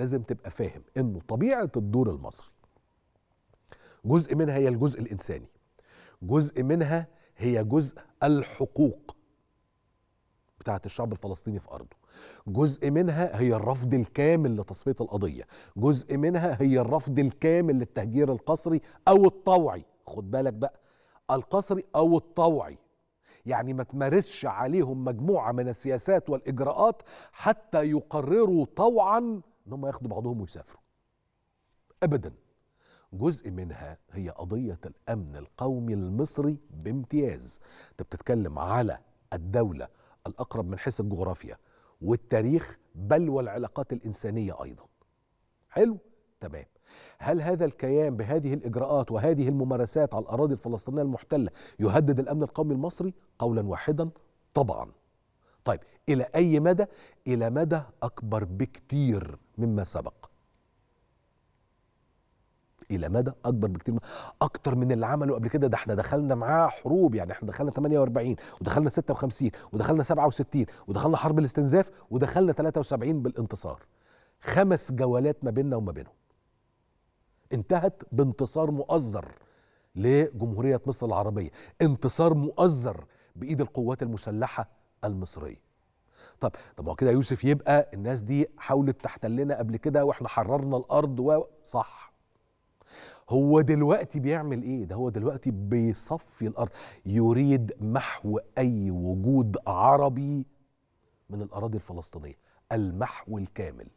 لازم تبقى فاهم انه طبيعه الدور المصري جزء منها هي الجزء الانساني جزء منها هي جزء الحقوق بتاعه الشعب الفلسطيني في ارضه جزء منها هي الرفض الكامل لتصفيه القضيه جزء منها هي الرفض الكامل للتهجير القسري او الطوعي خد بالك بقى القسري او الطوعي يعني ما تمارسش عليهم مجموعه من السياسات والاجراءات حتى يقرروا طوعا ان هم ياخدوا بعضهم ويسافروا ابدا جزء منها هي قضيه الامن القومي المصري بامتياز انت بتتكلم على الدوله الاقرب من حيث الجغرافيا والتاريخ بل والعلاقات الانسانيه ايضا حلو تمام هل هذا الكيان بهذه الاجراءات وهذه الممارسات على الاراضي الفلسطينيه المحتله يهدد الامن القومي المصري قولا واحدا طبعا طيب إلى أي مدى؟ إلى مدى أكبر بكتير مما سبق إلى مدى أكبر بكتير أكتر من اللي عمله قبل كده ده احنا دخلنا معاه حروب يعني احنا دخلنا 48 ودخلنا 56 ودخلنا 67 ودخلنا حرب الاستنزاف ودخلنا 73 بالانتصار خمس جولات ما بيننا وما بينهم انتهت بانتصار مؤزر لجمهورية مصر العربية انتصار مؤزر بإيد القوات المسلحة المصريه طب طب هو كده يوسف يبقى الناس دي حاولت تحتلنا قبل كده واحنا حررنا الارض و صح هو دلوقتي بيعمل ايه ده هو دلوقتي بيصفي الارض يريد محو اي وجود عربي من الاراضي الفلسطينيه المحو الكامل